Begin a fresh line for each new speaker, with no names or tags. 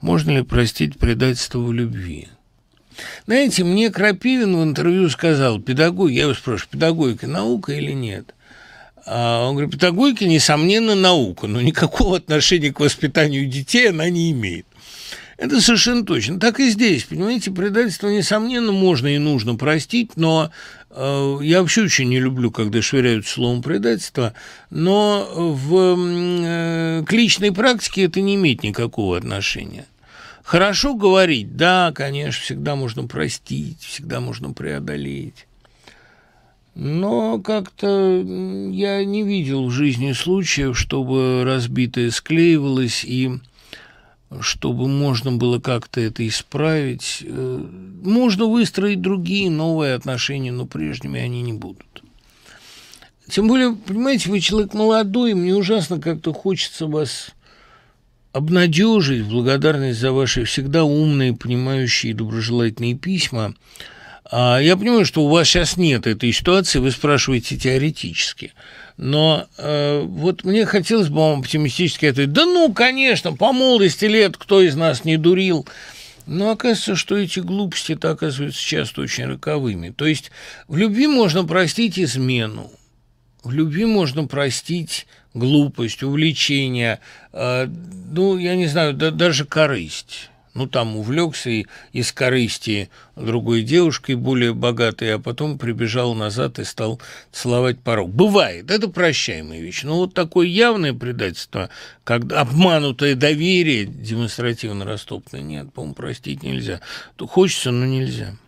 Можно ли простить предательство в любви? Знаете, мне Крапивин в интервью сказал, педагог, я его спрашиваю, педагогика наука или нет? А он говорит, педагогика, несомненно, наука, но никакого отношения к воспитанию детей она не имеет. Это совершенно точно. Так и здесь, понимаете, предательство, несомненно, можно и нужно простить, но э, я вообще очень не люблю, когда швыряют словом предательство, но в, э, к личной практике это не имеет никакого отношения. Хорошо говорить, да, конечно, всегда можно простить, всегда можно преодолеть. Но как-то я не видел в жизни случаев, чтобы разбитое склеивалось, и чтобы можно было как-то это исправить. Э, можно выстроить другие новые отношения, но прежними они не будут. Тем более, понимаете, вы человек молодой, мне ужасно как-то хочется вас обнадежить, благодарность за ваши всегда умные, понимающие и доброжелательные письма. А, я понимаю, что у вас сейчас нет этой ситуации, вы спрашиваете теоретически. Но э, вот мне хотелось бы вам оптимистически ответить, да ну, конечно, по молодости лет кто из нас не дурил. Но оказывается, что эти глупости-то оказываются часто очень роковыми. То есть в любви можно простить измену, в любви можно простить глупость, увлечение, э, ну, я не знаю, да, даже корысть. Ну, там увлекся и из корысти другой девушкой, более богатой, а потом прибежал назад и стал целовать порог. Бывает, это прощаемая вещь. Но вот такое явное предательство, когда обманутое доверие демонстративно растопное, нет, по-моему, простить нельзя. То хочется, но нельзя.